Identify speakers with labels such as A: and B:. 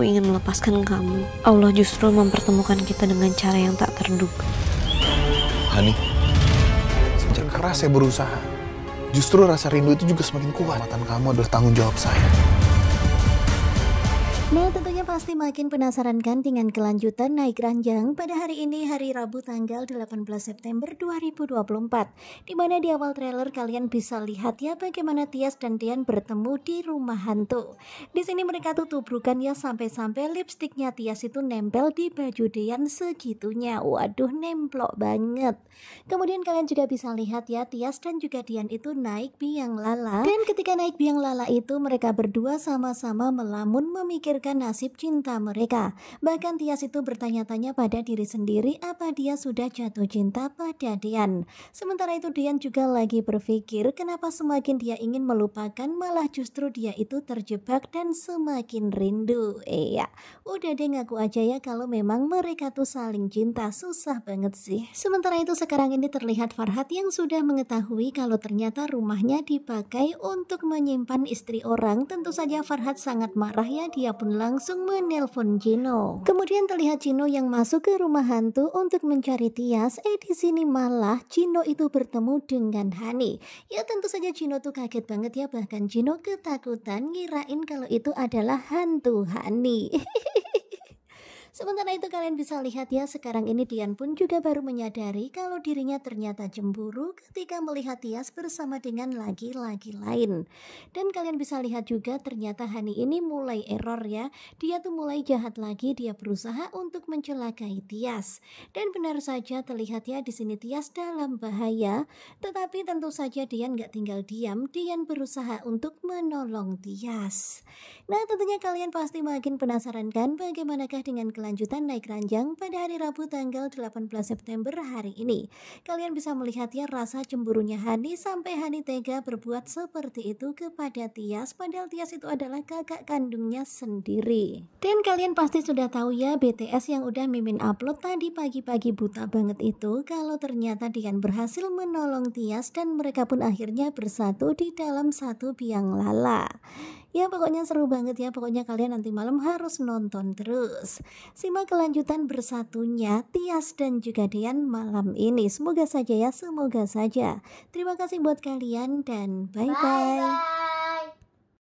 A: aku ingin melepaskan kamu, Allah justru mempertemukan kita dengan cara yang tak terduga. Hani, sejak keras saya berusaha, justru rasa rindu itu juga semakin kuat. Matan kamu adalah tanggung jawab saya. Nah tentunya pasti makin penasaran kan dengan kelanjutan naik ranjang pada hari ini hari Rabu tanggal 18 September 2024 Dimana di awal trailer kalian bisa lihat ya bagaimana Tias dan Dian bertemu di rumah hantu Di sini mereka tuh tubrukan ya sampai-sampai lipstiknya Tias itu nempel di baju Dian segitunya Waduh nemplok banget Kemudian kalian juga bisa lihat ya Tias dan juga Dian itu naik biang lala Dan ketika naik biang lala itu mereka berdua sama-sama melamun memikir menentukan nasib cinta mereka. Bahkan Tias itu bertanya-tanya pada diri sendiri apa dia sudah jatuh cinta pada Dian. Sementara itu Dian juga lagi berpikir kenapa semakin dia ingin melupakan malah justru dia itu terjebak dan semakin rindu. Iya, eh, udah deh ngaku aja ya kalau memang mereka tuh saling cinta susah banget sih. Sementara itu sekarang ini terlihat Farhat yang sudah mengetahui kalau ternyata rumahnya dipakai untuk menyimpan istri orang. Tentu saja Farhat sangat marah ya dia pun langsung menelpon Gino. Kemudian terlihat Gino yang masuk ke rumah hantu untuk mencari Tias. Eh di sini malah Gino itu bertemu dengan Hani. Ya tentu saja Gino tuh kaget banget ya bahkan Gino ketakutan ngirain kalau itu adalah hantu Hani. Sementara itu kalian bisa lihat ya sekarang ini Dian pun juga baru menyadari kalau dirinya ternyata cemburu ketika melihat Tias bersama dengan laki-laki lain. Dan kalian bisa lihat juga ternyata Hani ini mulai error ya. Dia tuh mulai jahat lagi, dia berusaha untuk mencelakai Tias. Dan benar saja terlihat ya di sini Tias dalam bahaya. Tetapi tentu saja Dian gak tinggal diam, Dian berusaha untuk menolong Tias. Nah tentunya kalian pasti makin penasaran kan bagaimanakah dengan lanjutan naik ranjang pada hari Rabu tanggal 18 September hari ini. Kalian bisa melihatnya ya rasa cemburunya Hani sampai Hani tega berbuat seperti itu kepada Tias padahal Tias itu adalah kakak kandungnya sendiri. Dan kalian pasti sudah tahu ya BTS yang udah mimin upload tadi pagi-pagi buta banget itu kalau ternyata Dian berhasil menolong Tias dan mereka pun akhirnya bersatu di dalam satu biang lala. Ya pokoknya seru banget ya, pokoknya kalian nanti malam harus nonton terus. Simak kelanjutan bersatunya Tias dan juga Dian malam ini. Semoga saja ya, semoga saja. Terima kasih buat kalian dan bye-bye.